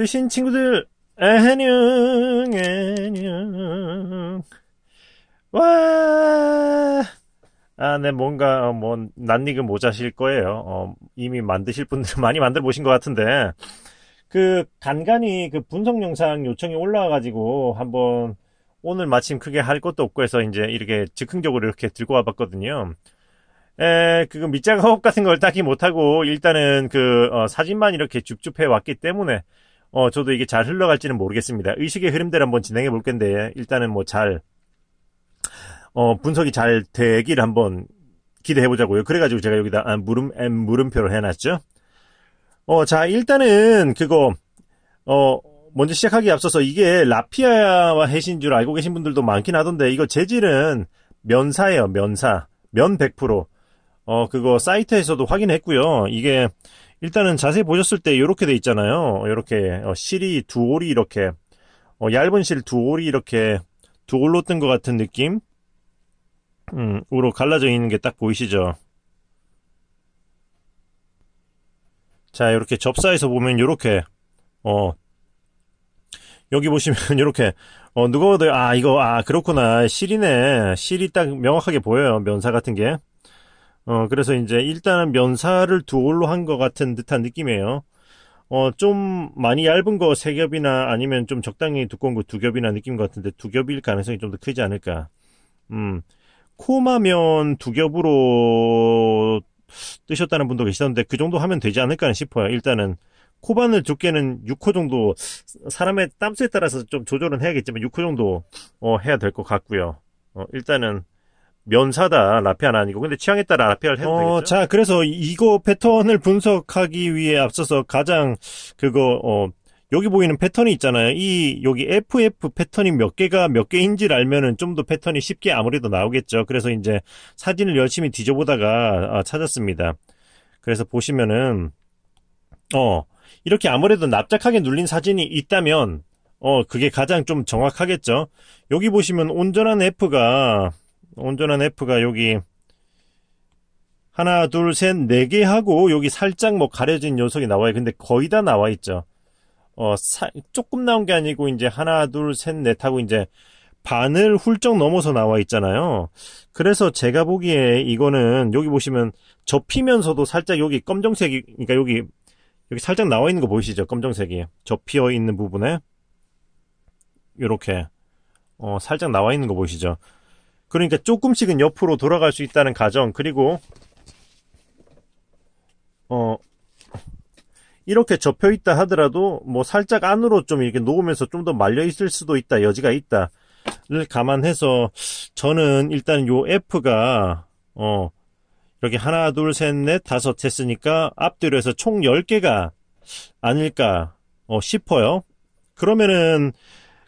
뜨신 친구들 안녕 안녕 와 아, 네, 뭔가, 어, 뭐, 낯익은 모자실 거예요. 어, 이미 만드실 분들 많이 만들어 보신 것 같은데, 그, 간간히 그 분석 영상 요청이 올라와가지고, 한번, 오늘 마침 크게 할 것도 없고 해서, 이제 이렇게 즉흥적으로 이렇게 들고 와봤거든요. 에, 그거 밑작 허업 같은 걸 딱히 못하고, 일단은 그, 어, 사진만 이렇게 줍줍해 왔기 때문에, 어, 저도 이게 잘 흘러갈지는 모르겠습니다. 의식의 흐름대로 한번 진행해 볼 건데, 일단은 뭐 잘, 어, 분석이 잘되기를 한번 기대해 보자고요. 그래가지고 제가 여기다 아, 물음, M 물음표를 해놨죠. 어, 자, 일단은 그거, 어, 먼저 시작하기 에 앞서서 이게 라피아와 해신 줄 알고 계신 분들도 많긴 하던데, 이거 재질은 면사예요, 면사. 면 100%. 어, 그거 사이트에서도 확인했고요. 이게 일단은 자세히 보셨을 때 이렇게 돼 있잖아요. 이렇게 어, 실이 두 올이 이렇게 어, 얇은 실 두 올이 이렇게 두 올로 뜬 것 같은 느낌으로 음, 갈라져 있는 게 딱 보이시죠? 자 이렇게 접사에서 보면 이렇게 어 여기 보시면 이렇게 어 누가 봐도 아 이거 아 그렇구나 실이네 실이 딱 명확하게 보여요 면사 같은 게 어, 그래서 이제 일단은 면사를 두 올로 한 것 같은 듯한 느낌이에요. 어, 좀 많이 얇은 거 세 겹이나 아니면 좀 적당히 두꺼운 거 두 겹이나 느낌 같은데 두 겹일 가능성이 좀 더 크지 않을까. 음. 코마면 두 겹으로 뜨셨다는 분도 계시던데 그 정도 하면 되지 않을까 싶어요. 일단은 코바늘 두께는 6호 정도 사람의 땀수에 따라서 좀 조절은 해야겠지만 6호 정도 어, 해야 될 것 같고요. 어, 일단은 면사다 라피안 아니고 근데 취향에 따라 라피아를 해도 어, 되겠죠? 자 그래서 이거 패턴을 분석하기 위해 앞서서 가장 그거 어 여기 보이는 패턴이 있잖아요. 이 여기 FF 패턴이 몇 개가 몇 개인지를 알면은 좀 더 패턴이 쉽게 아무래도 나오겠죠. 그래서 이제 사진을 열심히 뒤져보다가 아, 찾았습니다. 그래서 보시면은 어 이렇게 아무래도 납작하게 눌린 사진이 있다면 어 그게 가장 좀 정확하겠죠. 여기 보시면 온전한 F가 온전한 F가 여기 하나, 둘, 셋, 네 개 하고 여기 살짝 뭐 가려진 녀석이 나와요. 근데 거의 다 나와 있죠. 어, 사, 조금 나온 게 아니고 이제 하나, 둘, 셋, 넷 하고 이제 반을 훌쩍 넘어서 나와 있잖아요. 그래서 제가 보기에 이거는 여기 보시면 접히면서도 살짝 여기 검정색이, 그러니까 여기, 여기 살짝 나와 있는 거 보이시죠? 검정색이. 접히어 있는 부분에. 요렇게 어, 살짝 나와 있는 거 보이시죠? 그러니까 조금씩은 옆으로 돌아갈 수 있다는 가정 그리고 어 이렇게 접혀 있다 하더라도 뭐 살짝 안으로 좀 이렇게 놓으면서 좀 더 말려 있을 수도 있다 여지가 있다를 감안해서 저는 일단 요 F가 어 이렇게 하나 둘 셋 넷 다섯 했으니까 앞뒤로 해서 총 10개가 아닐까 어, 싶어요 그러면은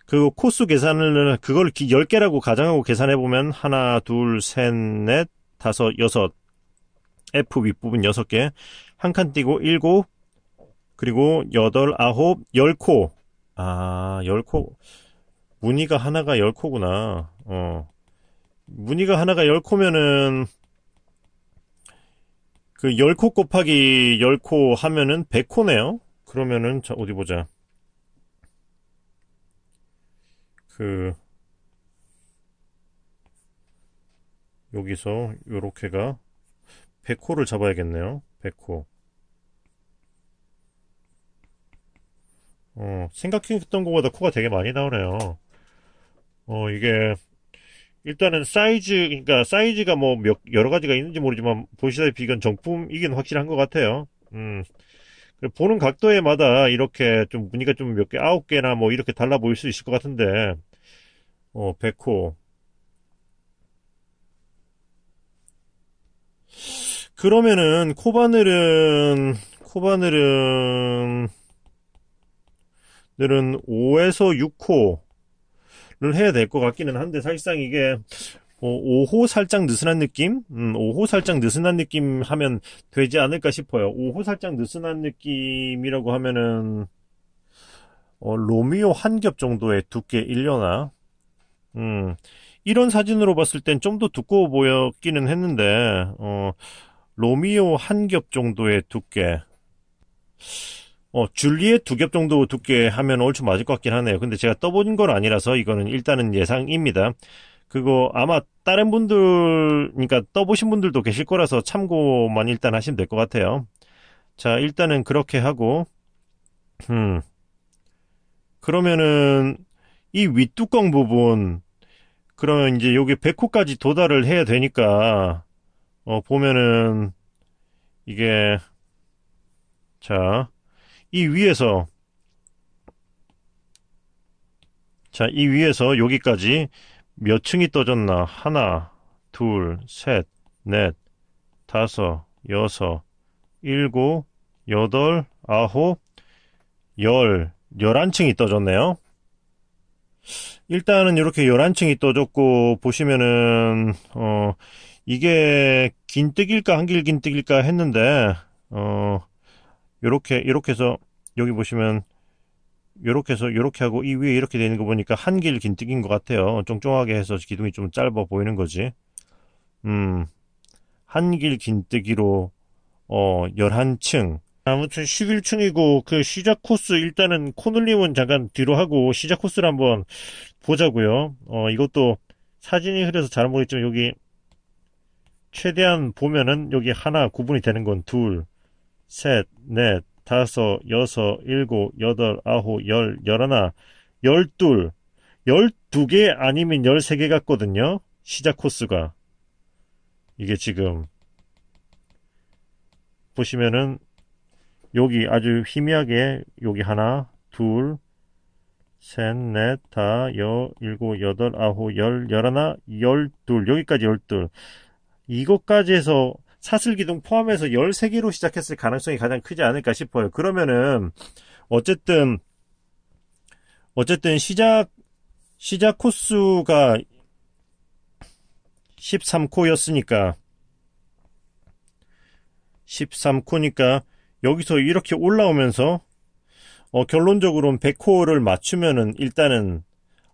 그리고 코스 계산을 그걸 10개라고 가정하고 계산해 보면 하나, 둘, 셋, 넷, 다섯, 여섯 F 윗부분 6개 한 칸 띄고 7 그리고 8, 9, 10코 아, 10코 무늬가 하나가 10코구나 어 무늬가 하나가 10코면은 그 10코 곱하기 10코 하면은 100코네요 그러면은 자, 어디 보자 그 여기서 요렇게가 100호를 잡아야겠네요. 100호. 어, 생각했던 것보다 코가 되게 많이 나오네요. 어, 이게 일단은 사이즈, 그러니까 사이즈가 뭐 몇, 여러 가지가 있는지 모르지만 보시다시피 이건 정품이긴 확실한 것 같아요. 음. 보는 각도에마다 이렇게 좀 무늬가 좀 몇 개, 아홉 개나 뭐 이렇게 달라 보일 수 있을 것 같은데, 어, 100호. 그러면은, 코바늘은, 코바늘은, 늘은 5에서 6호를 해야 될 것 같기는 한데, 사실상 이게 어, 5호 살짝 느슨한 느낌? 음, 5호 살짝 느슨한 느낌 하면 되지 않을까 싶어요. 5호 살짝 느슨한 느낌이라고 하면은, 어, 로미오 한 겹 정도의 두께 1려나 음, 이런 사진으로 봤을 땐 좀 더 두꺼워 보였기는 했는데, 어, 로미오 한 겹 정도의 두께. 어, 줄리엣 두겹 정도 두께 하면 얼추 맞을 것 같긴 하네요. 근데 제가 떠본 건 아니라서 이거는 일단은 예상입니다. 그거 아마 다른 분들, 그러니까 떠보신 분들도 계실 거라서 참고만 일단 하시면 될 것 같아요. 자, 일단은 그렇게 하고, 음. 그러면은, 이 윗뚜껑 부분, 그러면 이제 여기 100호까지 도달을 해야 되니까, 어, 보면은, 이게, 자, 이 위에서, 자, 이 위에서 여기까지 몇 층이 떠졌나? 하나, 둘, 셋, 넷, 다섯, 여섯, 일곱, 여덟, 아홉, 열, 열한 층이 떠졌네요. 일단은 이렇게 열한 층이 떠졌고, 보시면은, 어, 이게 긴뜨길까 한길 긴뜨길까 했는데, 어, 요렇게, 이렇게 해서 여기 보시면 요렇게 해서 요렇게 하고 이 위에 이렇게 되는 거 보니까 한길 긴뜨기인 것 같아요. 쫑쫑하게 해서 기둥이 좀 짧아 보이는 거지. 음, 한길 긴뜨기로 어 11층 아무튼 11층이고 그 시작 코스 일단은 코눌림은 잠깐 뒤로 하고 시작 코스를 한번 보자고요. 어 이것도 사진이 흐려서 잘 모르겠지만 여기 최대한 보면은 여기 하나 구분이 되는 건 둘, 셋, 넷, 다섯, 여섯, 일곱, 여덟, 아홉, 열, 열하나, 열둘, 열두 개 아니면 열세 개 같거든요. 시작 코스가. 이게 지금, 보시면은, 여기 아주 희미하게, 여기 하나, 둘, 셋, 넷, 다, 여, 일곱, 여덟, 아홉, 열, 열하나, 열둘. 여기까지 열둘. 이것까지 해서 사슬기둥 포함해서 13개로 시작했을 가능성이 가장 크지 않을까 싶어요. 그러면은 어쨌든 어쨌든 시작 시작 코수가 13코였으니까 13코니까 여기서 이렇게 올라오면서 어, 결론적으로는 100코를 맞추면은 일단은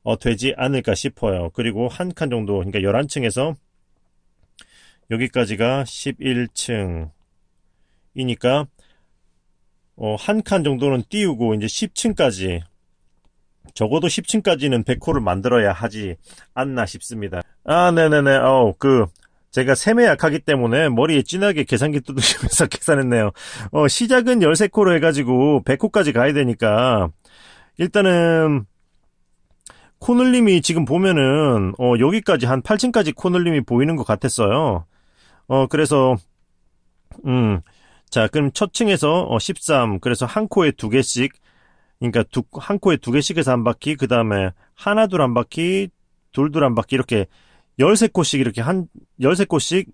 어, 되지 않을까 싶어요. 그리고 한 칸 정도, 그러니까 11층에서 여기까지가 11층 이니까 어, 한 칸 정도는 띄우고 이제 10층까지 적어도 10층까지는 100호를 만들어야 하지 않나 싶습니다. 아, 네네네. 어, 우그 제가 세매 약하기 때문에 머리에 진하게 계산기 두드리면서 계산했네요. 어, 시작은 13코로 해가지고 100코까지 가야 되니까 일단은 코늘림이 지금 보면은 어, 여기까지 한 8층까지 코늘림이 보이는 것 같았어요. 어, 그래서, 음, 자, 그럼 첫 층에서 어, 13, 그래서 한 코에 두 개씩, 그러니까 두, 한 코에 두 개씩 에서한 바퀴, 그 다음에 하나 둘한 바퀴, 둘둘한 바퀴, 이렇게 13코씩 이렇게 한, 13코씩,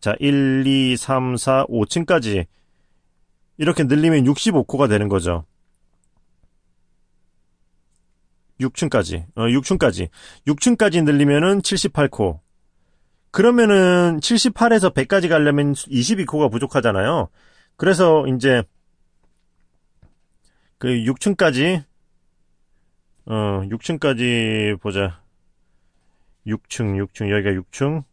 자, 1, 2, 3, 4, 5층까지 이렇게 늘리면 65코가 되는 거죠. 6층까지, 어, 6층까지. 6층까지 늘리면은 78코. 그러면은 78에서 100까지 가려면 22코가 부족하잖아요. 그래서 이제 그 6층까지 어 6층까지 보자. 6층, 6층 여기가 6층.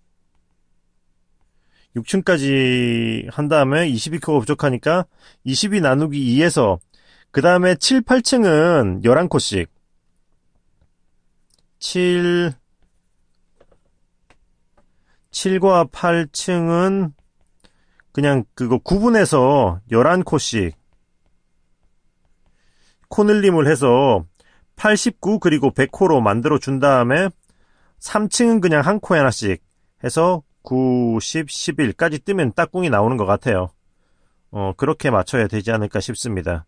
6층까지 한 다음에 22코가 부족하니까 22 나누기 2에서 그 다음에 7, 8층은 11코씩 7, 7과 8층은 그냥 그거 구분해서 11코씩 코늘림을 해서 89 그리고 100코로 만들어 준 다음에 3층은 그냥 한 코에 하나씩 해서 9, 10, 11까지 뜨면 딱궁이 나오는 것 같아요. 어, 그렇게 맞춰야 되지 않을까 싶습니다.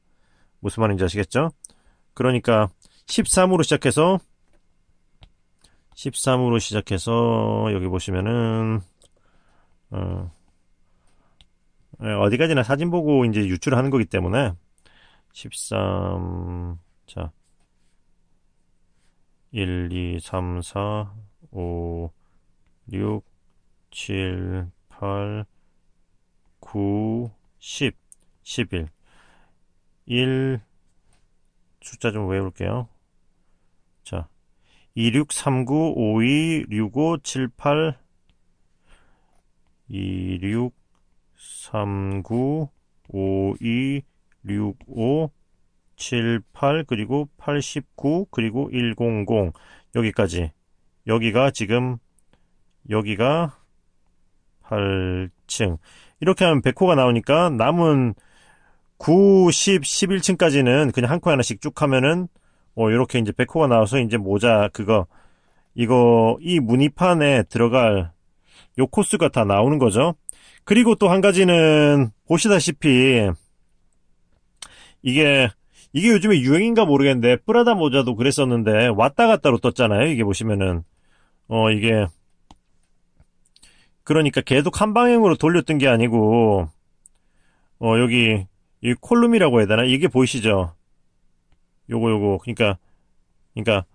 무슨 말인지 아시겠죠? 그러니까 13으로 시작해서 13으로 시작해서 여기 보시면은 어, 예, 어디까지나 사진 보고 이제 유출하는 거기 때문에 13, 자, 1, 2, 3, 4, 5, 6, 7, 8, 9, 10, 11, 1, 숫자 좀 외울게요. 2639-5265-78 2639-5265-78 그리고 89 그리고 100 여기까지 여기가 지금 여기가 8층 이렇게 하면 100호가 나오니까 남은 9, 10, 11층까지는 그냥 한코에 하나씩 쭉 하면은 어, 요렇게 이제 백호가 나와서 이제 모자 그거 이거 이 무늬판에 들어갈 요 코스가 다 나오는 거죠. 그리고 또 한 가지는 보시다시피 이게 이게 요즘에 유행인가 모르겠는데 뿌라다 모자도 그랬었는데 왔다 갔다로 떴잖아요. 이게 보시면은 어 이게 그러니까 계속 한 방향으로 돌렸던 게 아니고 어 여기 이 콜룸이라고 해야 되나 이게 보이시죠? 요거 요거 그러니까 그러니까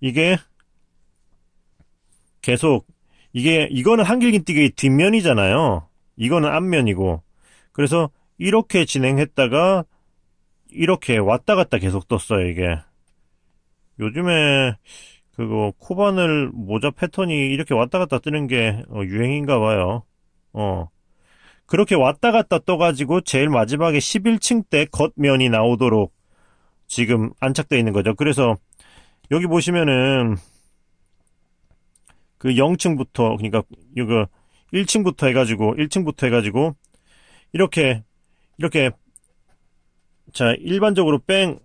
이게 계속 이게 이거는 한길긴띠기 뒷면이잖아요. 이거는 앞면이고 그래서 이렇게 진행했다가 이렇게 왔다 갔다 계속 떴어요 이게 요즘에 그거 코바늘 모자 패턴이 이렇게 왔다 갔다 뜨는 게 어, 유행인가 봐요 어 그렇게 왔다 갔다 떠가지고 제일 마지막에 11층 때 겉면이 나오도록 지금 안착되어 있는 거죠. 그래서 여기 보시면은 그 0층부터 그러니까 이거 1층부터 해가지고 1층부터 해가지고 이렇게 이렇게 자 일반적으로 뺑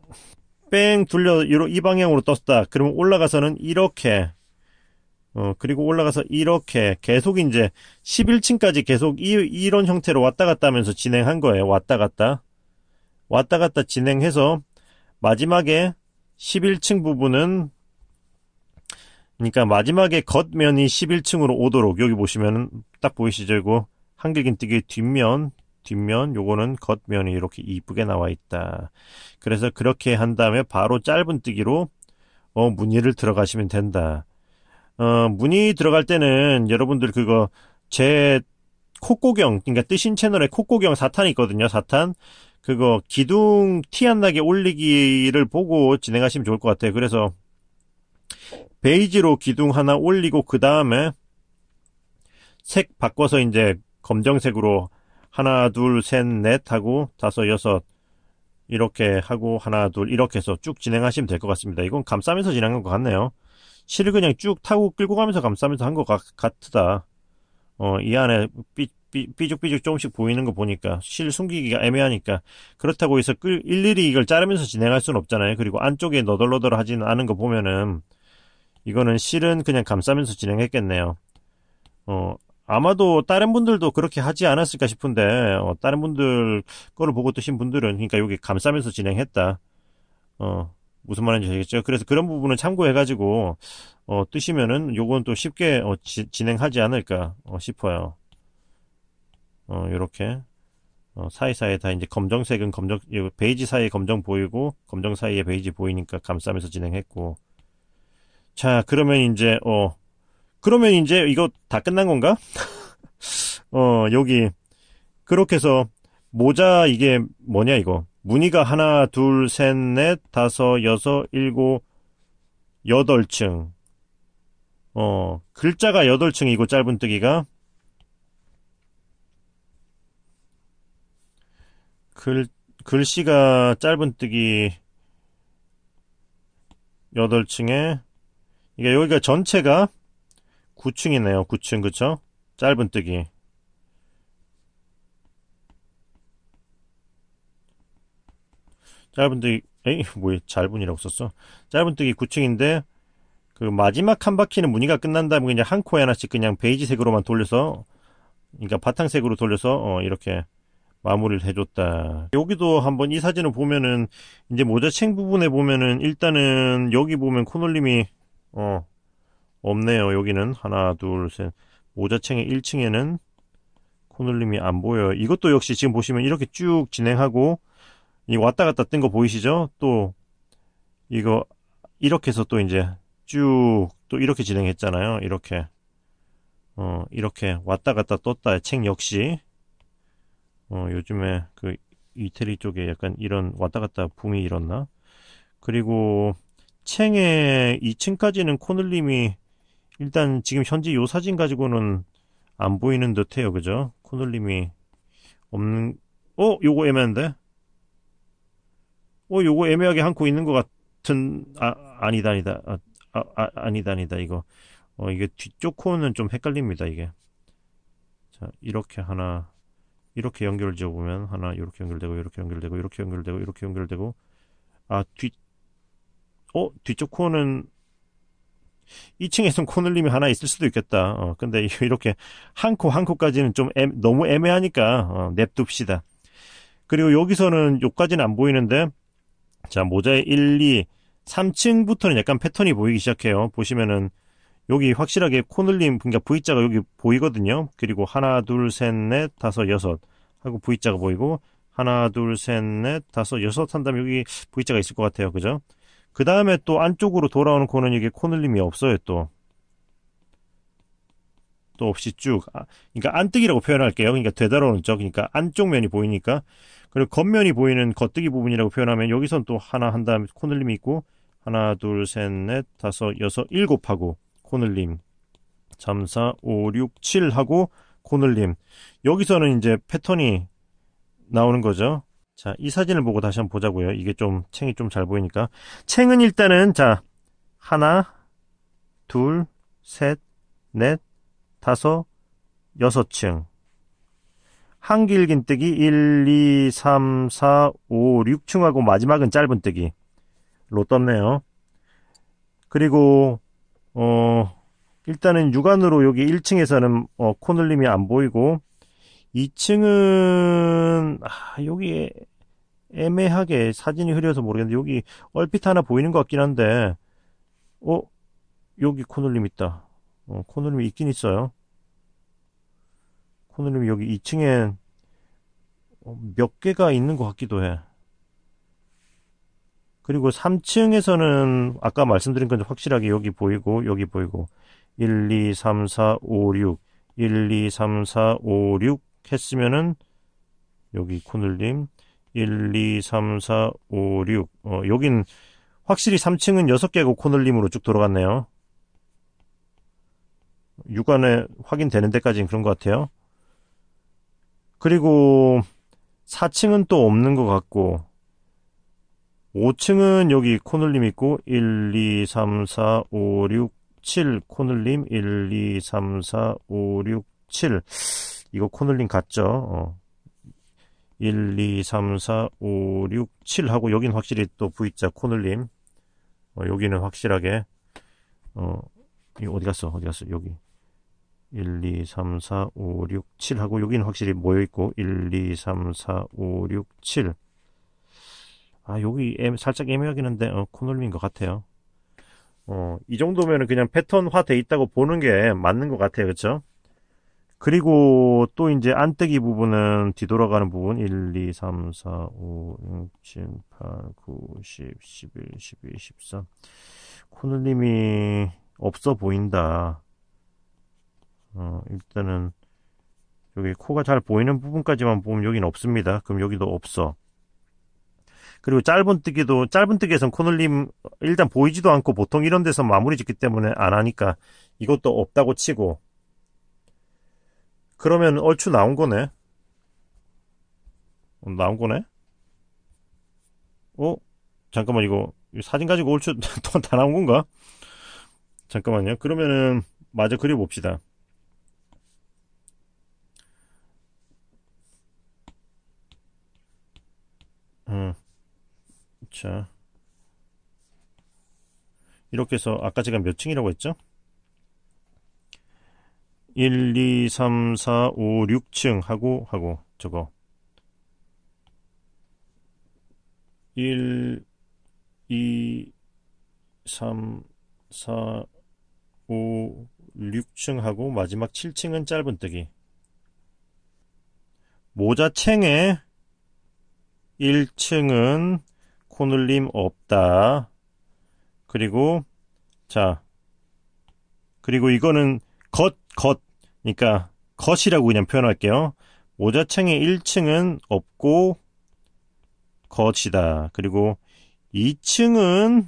뺑 둘려 이 방향으로 떴다. 그러면 올라가서는 이렇게 어, 그리고 올라가서 이렇게 계속 이제 11층까지 계속 이, 이런 형태로 왔다 갔다 하면서 진행한 거예요. 왔다 갔다. 왔다 갔다 진행해서 마지막에 11층 부분은 그러니까 마지막에 겉면이 11층으로 오도록 여기 보시면 딱 보이시죠? 이거 한길긴뜨기 뒷면 뒷면 요거는 겉면이 이렇게 이쁘게 나와 있다. 그래서 그렇게 한 다음에 바로 짧은뜨기로 어, 무늬를 들어가시면 된다. 어, 무늬 들어갈 때는 여러분들 그거 제 콧고경, 그러니까 뜨신 채널에 콧고경 사탄이 있거든요, 사탄. 그거 기둥 티 안 나게 올리기를 보고 진행하시면 좋을 것 같아요. 그래서 베이지로 기둥 하나 올리고 그 다음에 색 바꿔서 이제 검정색으로 하나 둘 셋 넷 하고 다섯 여섯 이렇게 하고 하나 둘 이렇게 해서 쭉 진행하시면 될 것 같습니다. 이건 감싸면서 진행한 것 같네요. 실을 그냥 쭉 타고 끌고 가면서 감싸면서 한 것 같다. 어, 이 안에 삐, 삐, 죽삐죽 조금씩 보이는 거 보니까 실 숨기기가 애매하니까 그렇다고 해서 끌, 일일이 이걸 자르면서 진행할 수는 없잖아요. 그리고 안쪽에 너덜너덜 하지는 않은 거 보면은 이거는 실은 그냥 감싸면서 진행했겠네요. 어, 아마도 다른 분들도 그렇게 하지 않았을까 싶은데 어, 다른 분들 거를 보고 뜨신 분들은 그러니까 여기 감싸면서 진행했다. 어, 무슨 말인지 알겠죠? 그래서 그런 부분을 참고해가지고 어, 뜨시면은 요건 또 쉽게 어, 지, 진행하지 않을까 어, 싶어요. 어, 요렇게 어, 사이사이에 다 이제 검정색은 검정 베이지 사이에 검정 보이고 검정 사이에 베이지 보이니까 감싸면서 진행했고 자 그러면 이제 어 그러면 이제 이거 다 끝난 건가? 어 여기 그렇게 해서 모자 이게 뭐냐 이거 무늬가 하나, 둘, 셋, 넷, 다섯, 여섯, 일곱, 여덟 층. 어, 글자가 여덟 층이고 짧은뜨기가 글 글씨가 짧은뜨기 여덟 층에 이게 여기가 전체가 9층이네요. 9층 그쵸? 짧은뜨기. 짧은뜨기 에이 뭐짧은분이라고 썼어 짧은뜨기 9층인데 그 마지막 한 바퀴는 무늬가 끝난 다음에 그냥 한 코에 하나씩 그냥 베이지색으로만 돌려서 그러니까 바탕색으로 돌려서 어, 이렇게 마무리를 해줬다. 여기도 한번 이 사진을 보면은 이제 모자챙 부분에 보면은 일단은 여기 보면 코놀림이 어 없네요. 여기는 하나 둘 셋 모자챙의 1층에는 코놀림이 안 보여요. 이것도 역시 지금 보시면 이렇게 쭉 진행하고 이 왔다 갔다 뜬 거 보이시죠? 또 이거 이렇게 해서 또 이제 쭉 또 이렇게 진행했잖아요. 이렇게 어 이렇게 왔다 갔다 떴다 책 역시 어 요즘에 그 이태리 쪽에 약간 이런 왔다 갔다 붐이 일었나? 그리고 챙의 2층까지는 코늘림이 일단 지금 현재 요 사진 가지고는 안 보이는 듯해요. 그죠? 코늘림이 없는 어, 요거 애매한데. 어, 요거 애매하게 안고 있는 것 같은, 아, 아니다, 아니다. 어, 아, 아, 아니다 아니다. 이거, 어, 이게 뒤쪽 코는좀 헷갈립니다, 이게. 자, 이렇게 하나, 이렇게 연결 지어보면, 하나, 이렇게 연결되고, 이렇게 연결되고, 이렇게 연결되고, 이렇게 연결되고, 아, 뒤, 어, 뒤쪽 코는 2층에선 코늘림이 하나 있을 수도 있겠다. 어, 근데 이렇게 한 코, 한 코까지는 좀 애, 너무 애매하니까, 어, 냅둡시다. 그리고 여기서는 요까지는 안 보이는데, 자, 모자의 1, 2, 3층부터는 약간 패턴이 보이기 시작해요. 보시면은 여기 확실하게 코늘림, 그러니까 V자가 여기 보이거든요. 그리고 하나, 둘, 셋, 넷, 다섯, 여섯 하고 V자가 보이고 하나, 둘, 셋, 넷, 다섯, 여섯 한다면 여기 V자가 있을 것 같아요. 그죠? 그 다음에 또 안쪽으로 돌아오는 코는 이게 코늘림이 없어요. 또. 또 없이 쭉. 아, 그러니까 안뜨기라고 표현할게요. 그러니까 되돌아오는 쪽. 그러니까 안쪽 면이 보이니까 그리고 겉면이 보이는 겉뜨기 부분이라고 표현하면 여기선 또 하나 한 다음에 코늘림이 있고 하나 둘 셋 넷 다섯 여섯 일곱 하고 코늘림 3, 4, 5, 6, 7 하고 코늘림 여기서는 이제 패턴이 나오는 거죠. 자, 이 사진을 보고 다시 한번 보자고요. 이게 좀 챙이 좀 잘 보이니까 챙은 일단은 자 하나 둘 셋 넷 다섯 여섯 층 한길긴뜨기 1, 2, 3, 4, 5, 6층하고 마지막은 짧은뜨기로 떴네요. 그리고 어 일단은 육안으로 여기 1층에서는 어, 코늘림이 안 보이고 2층은 아, 여기 애매하게 사진이 흐려서 모르겠는데 여기 얼핏 하나 보이는 것 같긴 한데 어 여기 코늘림 있다. 어, 코늘림이 있긴 있어요. 선생님 여기 2층에몇 어, 개가 있는 것 같기도 해. 그리고 3층에서는 아까 말씀드린 건 확실하게 여기 보이고 여기 보이고 1, 2, 3, 4, 5, 6 1, 2, 3, 4, 5, 6 했으면은 여기 코늘림 1, 2, 3, 4, 5, 6 어, 여긴 확실히 3층은 6개고 코늘림으로 쭉 돌아갔네요. 육안에 확인되는 데까지는 그런 것 같아요. 그리고 4층은 또 없는 것 같고 5층은 여기 코늘림 있고 1, 2, 3, 4, 5, 6, 7 코늘림 1, 2, 3, 4, 5, 6, 7 이거 코늘림 같죠? 어. 1, 2, 3, 4, 5, 6, 7 하고 여긴 확실히 또 V자 코늘림 어, 여기는 확실하게 어, 이 어디 갔어? 어디 갔어? 여기 1, 2, 3, 4, 5, 6, 7 하고 여기는 확실히 모여있고 1, 2, 3, 4, 5, 6, 7 아, 여기 애 살짝 애매하긴 한데 어, 코놀림인 것 같아요 어, 이정도면 그냥 패턴화 돼 있다고 보는 게 맞는 것 같아요 그쵸? 그리고 또 이제 안뜨기 부분은 뒤돌아가는 부분 1, 2, 3, 4, 5, 6, 7, 8, 9, 10, 11, 12, 13 코놀림이 없어 보인다 어, 일단은 여기 코가 잘 보이는 부분까지만 보면 여긴 없습니다. 그럼 여기도 없어. 그리고 짧은뜨기도 짧은뜨기에선 코늘림 일단 보이지도 않고 보통 이런 데서 마무리 짓기 때문에 안 하니까 이것도 없다고 치고 그러면 얼추 나온 거네. 어, 나온 거네. 어? 잠깐만 이거 사진 가지고 얼추 또다 나온 건가? 잠깐만요. 그러면은 마저 그려봅시다. 음. 자. 이렇게 해서 아까 제가 몇 층이라고 했죠? 1, 2, 3, 4, 5, 6층 하고 하고 저거 1, 2, 3, 4, 5, 6층 하고 마지막 7층은 짧은뜨기 모자챙에 1층은 코눌림 없다. 그리고 자 그리고 이거는 겉, 겉. 그러니까 겉이라고 그냥 표현할게요. 모자층의 1층은 없고 겉이다. 그리고 2층은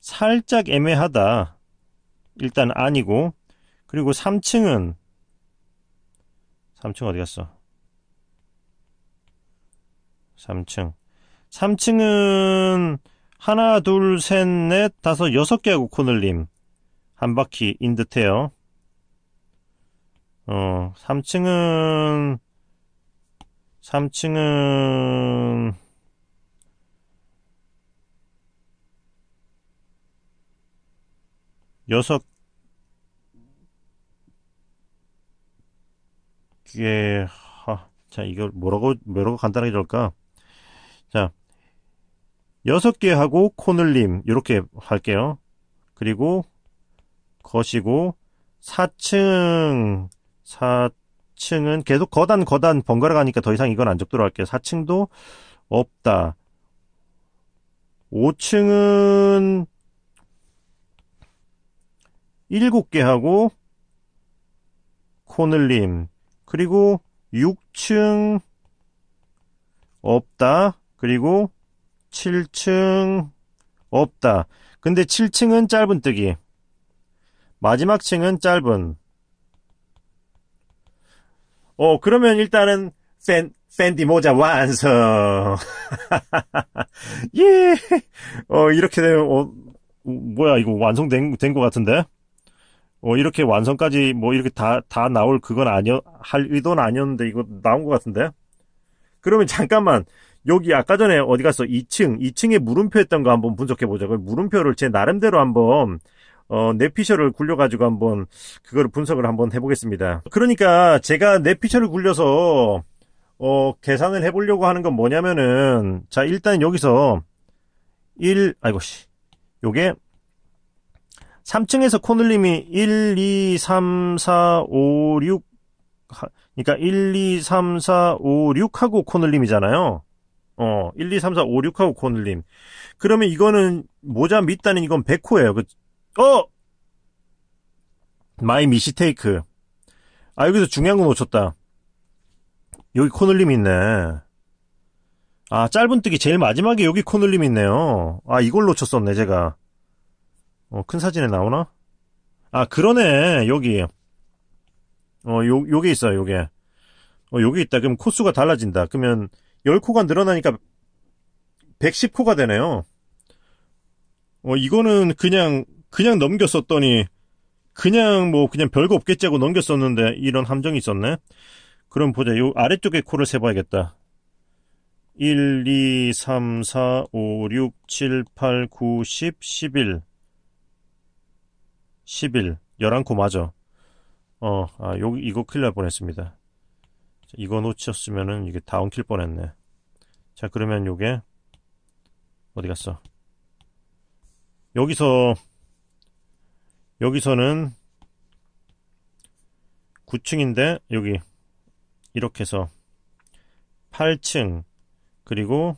살짝 애매하다. 일단 아니고. 그리고 3층은 3층 어디 갔어? 3층. 3층은 하나, 둘, 셋, 넷, 다섯, 여섯 개하고 코늘림. 한 바퀴 인 듯해요. 어, 3층은 3층은 여섯 개, 하, 자, 이걸 뭐라고, 뭐라고 간단하게 적을까? 여섯 개 하고 코늘림 이렇게 할게요. 그리고 거시고 4층 4층은 계속 거단 거단 번갈아 가니까 더 이상 이건 안 적도록 할게요. 4층도 없다. 5층은 7개 하고 코늘림 그리고 6층 없다. 그리고 7층 없다. 근데 7층은 짧은 뜨기. 마지막 층은 짧은. 어, 그러면 일단은 샌, 샌디 모자 완성. 예. 어, 이렇게 되면 어, 뭐야 이거 완성된 된것 같은데. 어, 이렇게 완성까지 뭐 이렇게 다다 나올 그건 아니어 할 의도는 아니었는데 이거 나온 것 같은데. 그러면 잠깐만 여기 아까 전에 어디 가서 2층, 2층에 물음표 했던 거 한번 분석해 보자고요. 물음표를 제 나름대로 한번 어, 넷피셜을 굴려가지고 한번 그걸 분석을 한번 해보겠습니다. 그러니까 제가 넷피셜을 굴려서 어, 계산을 해보려고 하는 건 뭐냐면은 자 일단 여기서 1 아이고 씨 요게 3층에서 코늘림이 1, 2, 3, 4, 5, 6 그러니까 1, 2, 3, 4, 5, 6하고 코늘림이잖아요 어, 1, 2, 3, 4, 5, 6하고 코늘림. 그러면 이거는 모자 밑단은 이건 100호예요. 그, 어! 마이 미시테이크. 아, 여기서 중요한 거 놓쳤다. 여기 코늘림 있네. 아, 짧은뜨기 제일 마지막에 여기 코늘림 있네요. 아, 이걸 놓쳤었네, 제가. 어, 큰 사진에 나오나? 아, 그러네, 여기. 어, 요, 요게 있어요, 요게. 어, 요게 있다. 그럼 코스가 달라진다. 그러면 10코가 늘어나니까 110코가 되네요. 어, 이거는 그냥, 그냥 넘겼었더니, 그냥 뭐, 그냥 별거 없겠지 하고 넘겼었는데, 이런 함정이 있었네? 그럼 보자. 요 아래쪽에 코를 세봐야겠다. 1, 2, 3, 4, 5, 6, 7, 8, 9, 10, 11. 11. 11코 맞아. 어, 아, 요, 이거 큰일 날 뻔했습니다. 그렇죠. 이거 놓쳤으면은 이게 다운킬 뻔했네. 자, 그러면 요게 어디 갔어? 여기서 여기서는 9층인데 여기 이렇게 해서 8층 그리고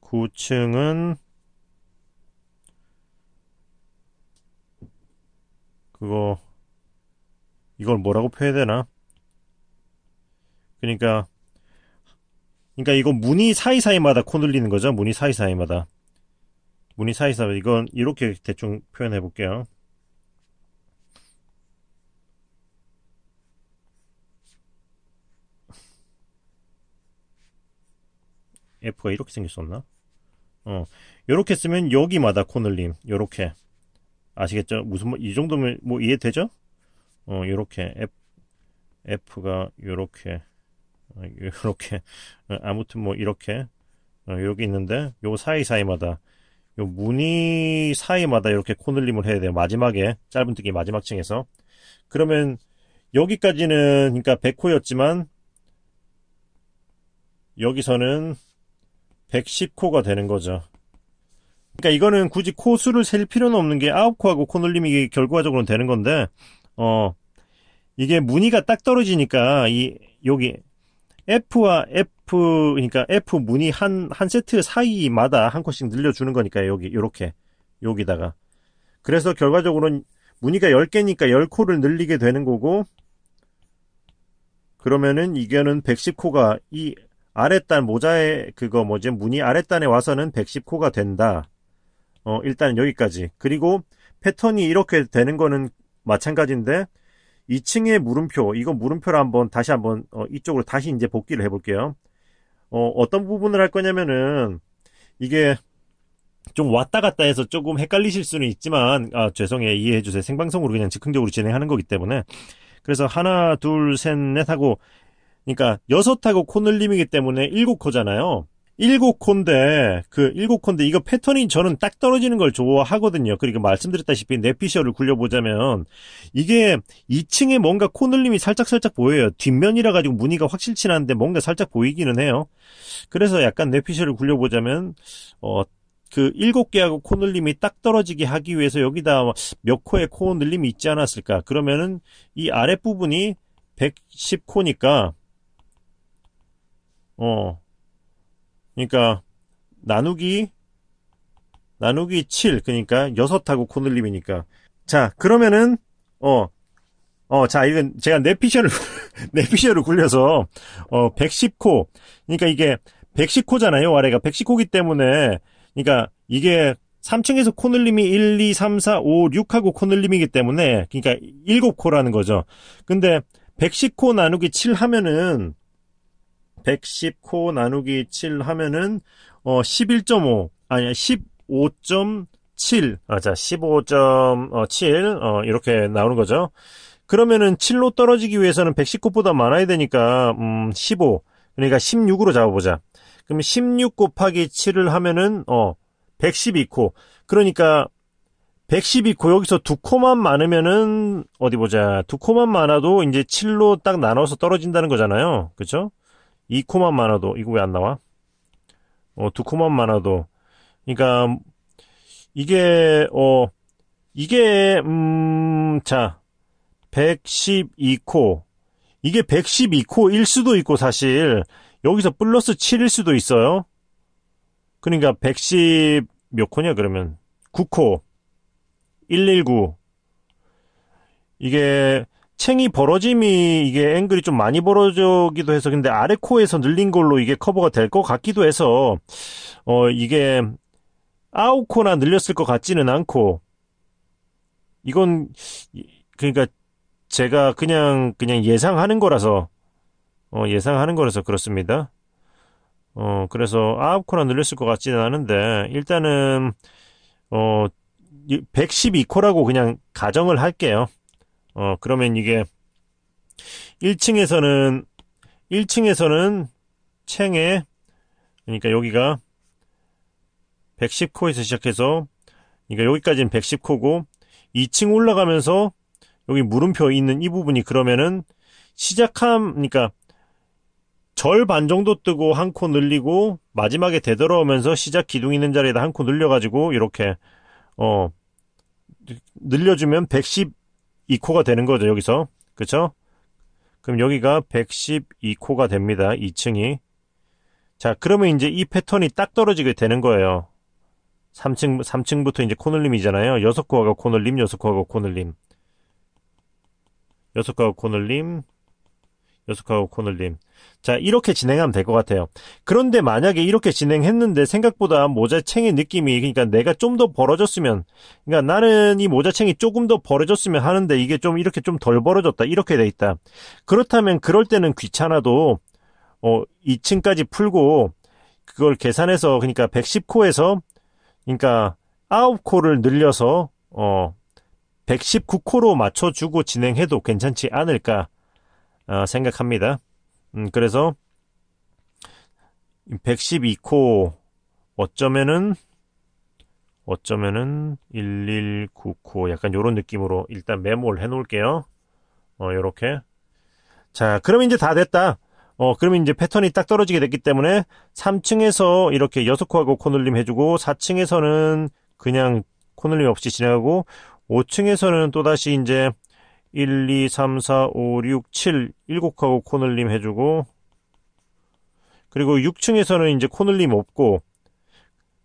9층은 그거 이걸 뭐라고 표현해야 되나? 그러니까 그러니까 이거 문이 사이사이마다 코 늘리는 거죠. 문이 사이사이마다. 문이 사이사이 이건 이렇게 대충 표현해 볼게요. F가 이렇게 생겼었나? 어, 요렇게 쓰면 여기마다 코 늘림, 요렇게. 아시겠죠? 무슨, 이 정도면, 뭐, 이해되죠? 어, 요렇게 F, F가 요렇게 어, 요렇게 어, 아무튼 뭐 이렇게 어, 여기 있는데 요 사이사이마다 요 무늬 사이마다 이렇게 코늘림을 해야 돼요. 마지막에 짧은 뜨기 마지막 층에서 그러면 여기까지는 그러니까 100호였지만 여기서는 1 1 0코가 되는 거죠. 그러니까 이거는 굳이 코 수를 셀 필요는 없는 게 9코하고 코늘림이 결과적으로는 되는 건데 어, 이게 무늬가 딱 떨어지니까 이 여기 F와 F 그러니까 F 무늬 한 한 세트 사이마다 한 컷씩 늘려주는 거니까 여기 요렇게 여기다가 그래서 결과적으로는 무늬가 10개니까 10코를 늘리게 되는 거고 그러면은 이게는 110코가 이 아랫단 모자의 그거 뭐지 무늬 아랫단에 와서는 110코가 된다. 어 일단 여기까지 그리고 패턴이 이렇게 되는 거는 마찬가지인데 2층의 물음표, 이거 물음표를 한번 다시 한번 어, 이쪽으로 다시 이제 복귀를 해볼게요. 어, 어떤 부분을 할 거냐면은 이게 좀 왔다 갔다 해서 조금 헷갈리실 수는 있지만 아 죄송해요 이해해 주세요 생방송으로 그냥 즉흥적으로 진행하는 거기 때문에 그래서 하나 둘 셋 넷 하고 그러니까 여섯 하고 코늘림이기 때문에 일곱 코잖아요 일곱 콘데 그 일곱 콘데 이거 패턴이 저는 딱 떨어지는 걸 좋아하거든요. 그리고 그러니까 말씀드렸다시피 내피셜을 굴려보자면 이게 2층에 뭔가 코늘림이 살짝 살짝 보여요. 뒷면이라 가지고 무늬가 확실치 않은데 뭔가 살짝 보이기는 해요. 그래서 약간 내피셜을 굴려보자면 어. 그 일곱 개하고 코늘림이 딱 떨어지게 하기 위해서 여기다 몇 코의 코늘림이 있지 않았을까? 그러면은 이 아랫 부분이 110코니까 어 그러니까 나누기 나누기 7 그러니까 6하고 코늘림이니까 자 그러면은 어 어, 자, 이건 제가 내피셜을, 내피셜을 굴려서, 어, 110코. 그러니까 이게 110코잖아요. 아래가 110코기 때문에. 그러니까 이게 3층에서 코늘림이 1, 2, 3, 4, 5, 6하고 코늘림이기 때문에, 그러니까 7코라는 거죠. 근데 110코 나누기 7 하면은, 110코 나누기 7 하면은 어11.5 아니 15.7 맞아 15.7어 어, 이렇게 나오는 거죠. 그러면은 7로 떨어지기 위해서는 110코보다 많아야 되니까 음 15. 그러니까 16으로 잡아보자. 그럼 16 곱하기 7을 하면은 어 112코. 그러니까 112코 여기서 두 코만 많으면은 어디 보자. 두 코만 많아도 이제 7로 딱 나눠서 떨어진다는 거잖아요. 그쵸 2 코만 많아도 이거 왜 안 나와? 어, 두 코만 많아도 그러니까 이게 어 이게 음자 112코 이게 112코일 수도 있고 사실 여기서 플러스 7일 수도 있어요. 그러니까 110 몇 코냐 그러면 9코 119 이게 올챙이 벌어짐이 이게 앵글이 좀 많이 벌어지기도 해서 근데 아래 코에서 늘린 걸로 이게 커버가 될 것 같기도 해서 어 이게 아홉 코나 늘렸을 것 같지는 않고 이건 그러니까 제가 그냥 그냥 예상하는 거라서 어 예상하는 거라서 그렇습니다. 어 그래서 아홉 코나 늘렸을 것 같지는 않은데 일단은 어 112코라고 그냥 가정을 할게요. 어, 그러면 이게 1층에서는 1층에서는 챙에 그러니까 여기가 110코에서 시작해서 그러니까 여기까지는 110코고 2층 올라가면서 여기 물음표 있는 이 부분이 그러면은 시작함 그러니까 절반 정도 뜨고 한 코 늘리고 마지막에 되돌아오면서 시작 기둥 있는 자리에다 한 코 늘려 가지고 이렇게 어 늘려주면 110 2코가 되는 거죠, 여기서. 그쵸? 그럼 여기가 112코가 됩니다. 2층이. 자, 그러면 이제 이 패턴이 딱 떨어지게 되는 거예요. 3층, 3층부터 이제 코늘림이잖아요 6코가 코늘림 6코가 코늘림 6코가 코늘림 요스카 고코널님 자, 이렇게 진행하면 될 것 같아요. 그런데 만약에 이렇게 진행했는데 생각보다 모자챙의 느낌이, 그러니까 내가 좀 더 벌어졌으면, 그러니까 나는 이 모자챙이 조금 더 벌어졌으면 하는데 이게 좀 이렇게 좀 덜 벌어졌다. 이렇게 돼 있다. 그렇다면 그럴 때는 귀찮아도, 어, 2층까지 풀고, 그걸 계산해서, 그러니까 110코에서, 그러니까 9코를 늘려서, 어, 119코로 맞춰주고 진행해도 괜찮지 않을까. 아, 생각합니다. 음, 그래서 112코 어쩌면은 어쩌면은 1 1 9코 약간 요런 느낌으로 일단 메모를 해 놓을게요. 어, 요렇게. 자, 그럼 이제 다 됐다. 어, 그러면 이제 패턴이 딱 떨어지게 됐기 때문에 3층에서 이렇게 6코하고 코늘림 해주고 4층에서는 그냥 코늘림 없이 지행하고 5층에서는 또다시 이제 1, 2, 3, 4, 5, 6, 7 7하고 코늘림 해주고 그리고 6층에서는 이제 코늘림 없고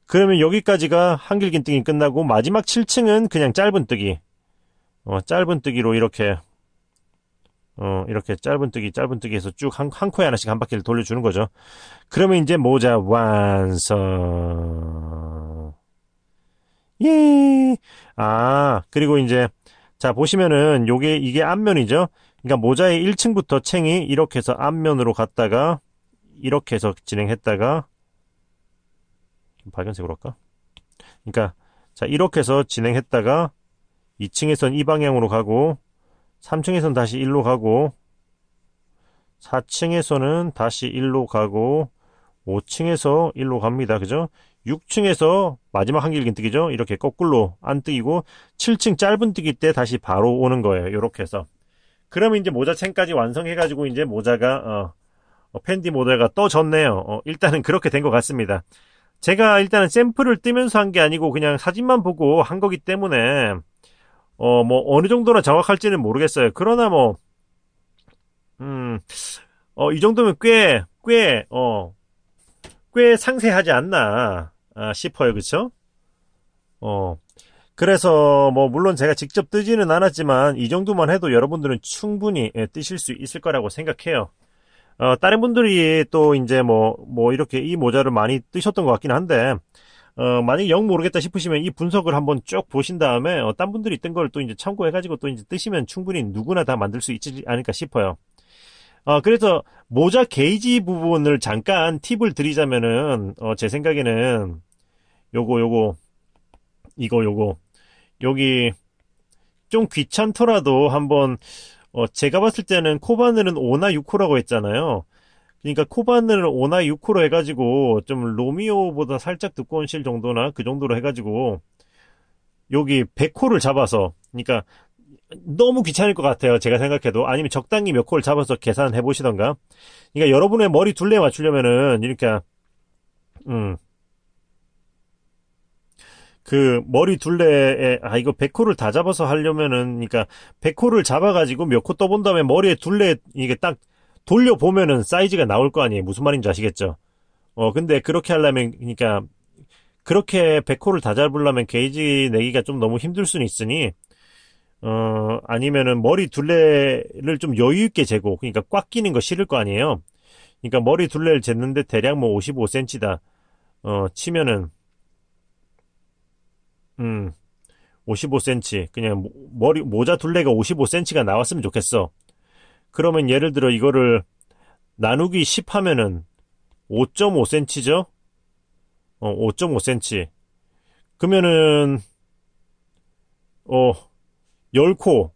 그러면 여기까지가 한길긴뜨기 끝나고 마지막 7층은 그냥 짧은뜨기 어, 짧은뜨기로 이렇게 어, 이렇게 짧은뜨기 짧은뜨기 해서 쭉 한, 한 코에 하나씩 한 바퀴를 돌려주는 거죠 그러면 이제 모자 완성 예! 아, 그리고 이제 자, 보시면은 요게 이게 앞면이죠. 그러니까 모자의 1층부터 챙이 이렇게 해서 앞면으로 갔다가 이렇게 해서 진행했다가 발견색으로 할까? 그러니까 자, 이렇게 해서 진행했다가 2층에선 이 방향으로 가고 3층에선 다시 1로 가고 4층에서는 다시 1로 가고 5층에서 1로 갑니다. 그죠? 6층에서 마지막 한길긴뜨기죠. 이렇게 거꾸로 안뜨기고 7층 짧은뜨기 때 다시 바로 오는 거예요. 이렇게 해서 그럼 이제 모자챙까지 완성해가지고 이제 모자가 어, 어 팬디 모델과 떠졌네요. 어, 일단은 그렇게 된 것 같습니다. 제가 일단은 샘플을 뜨면서 한 게 아니고 그냥 사진만 보고 한 거기 때문에 어뭐 어느 정도나 정확할지는 모르겠어요. 그러나 뭐 음, 어, 이 정도면 꽤, 꽤, 어, 꽤 상세하지 않나 아, 싶어요. 그쵸? 어. 그래서 뭐 물론 제가 직접 뜨지는 않았지만 이 정도만 해도 여러분들은 충분히 예, 뜨실 수 있을 거라고 생각해요. 어, 다른 분들이 또 이제 뭐, 뭐 이렇게 이 모자를 많이 뜨셨던 것 같긴 한데, 어, 만약에 영 모르겠다 싶으시면 이 분석을 한번 쭉 보신 다음에, 어, 딴 분들이 뜬 걸 또 이제 참고해가지고 또 이제 뜨시면 충분히 누구나 다 만들 수 있지 않을까 싶어요. 어, 그래서 모자 게이지 부분을 잠깐 팁을 드리자면은, 어, 제 생각에는 요거, 요거, 이거, 요거. 여기 좀 귀찮더라도 한번, 어, 제가 봤을 때는 코바늘은 5나 6호라고 했잖아요. 그러니까 코바늘을 5나 6호로 해가지고 좀 로미오보다 살짝 두꺼운 실 정도나 그 정도로 해가지고 여기 100호를 잡아서 그러니까 너무 귀찮을 것 같아요. 제가 생각해도. 아니면 적당히 몇 코를 잡아서 계산해 보시던가. 그러니까 여러분의 머리 둘레 에 맞추려면은, 이렇게, 음. 그 머리 둘레에 아 이거 100호를 다 잡아서 하려면은 그러니까 100호를 잡아 가지고 몇 코 떠본 다음에 머리에 둘레 이게 딱 돌려 보면은 사이즈가 나올 거 아니에요. 무슨 말인지 아시겠죠? 어 근데 그렇게 하려면 그러니까 그렇게 100호를 다 잡으려면 게이지 내기가 좀 너무 힘들 수는 있으니 어, 아니면은 머리 둘레를 좀 여유 있게 재고, 그러니까 꽉 끼는 거 싫을 거 아니에요. 그러니까 머리 둘레를 쟀는데 대략 뭐 55cm다. 어, 치면은 음. 55cm. 그냥 머리 모자 둘레가 55cm가 나왔으면 좋겠어. 그러면 예를 들어 이거를 나누기 10 하면은 5.5cm죠? 어, 5.5cm. 그러면은 어 10코.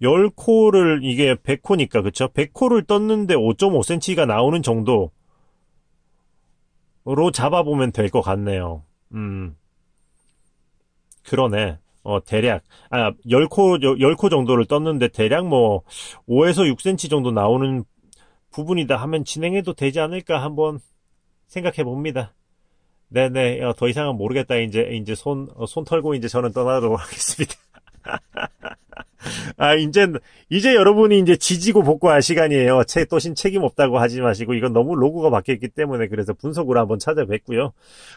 10코를 이게 100코니까 그쵸? 100코를 떴는데 5.5cm가 나오는 정도로 잡아보면 될 것 같네요. 음. 그러네. 어, 대략. 아, 10코, 10코 정도를 떴는데 대략 뭐 5에서 6cm 정도 나오는 부분이다 하면 진행해도 되지 않을까 한번 생각해 봅니다. 네네. 네. 어, 더 이상은 모르겠다. 이제, 이제 손, 어, 손 털고 이제 저는 떠나도록 하겠습니다. 아, 이제, 이제 여러분이 이제 지지고 복구할 시간이에요. 책, 또신 책임 없다고 하지 마시고, 이건 너무 로고가 바뀌었기 때문에 그래서 분석으로 한번 찾아뵙고요.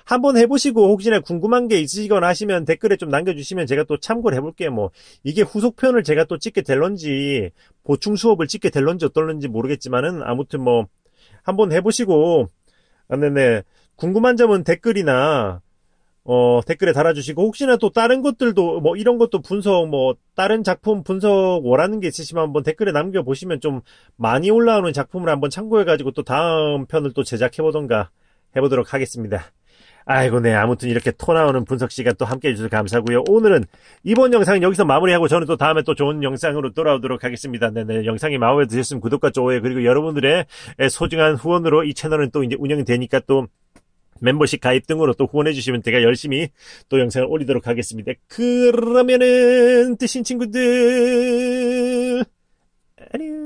한번 해보시고, 혹시나 궁금한 게 있으시거나 하시면 댓글에 좀 남겨주시면 제가 또 참고를 해볼게요. 뭐, 이게 후속편을 제가 또 찍게 될런지, 보충 수업을 찍게 될런지 어떨런지 모르겠지만은, 아무튼 뭐, 한번 해보시고, 아, 네네. 궁금한 점은 댓글이나, 어, 댓글에 달아주시고, 혹시나 또 다른 것들도, 뭐, 이런 것도 분석, 뭐, 다른 작품 분석 원하는 게 있으시면 한번 댓글에 남겨보시면 좀 많이 올라오는 작품을 한번 참고해가지고 또 다음 편을 또 제작해보던가 해보도록 하겠습니다. 아이고, 네. 아무튼 이렇게 토 나오는 분석 시간 또 함께 해주셔서 감사고요 하 오늘은 이번 영상 여기서 마무리하고 저는 또 다음에 또 좋은 영상으로 돌아오도록 하겠습니다. 네네. 네. 영상이 마음에 드셨으면 구독과 좋아요, 그리고 여러분들의 소중한 후원으로 이 채널은 또 이제 운영이 되니까 또 멤버십 가입 등으로 또 후원해 주시면 제가 열심히 또 영상을 올리도록 하겠습니다. 그러면은 뜨신 친구들 안녕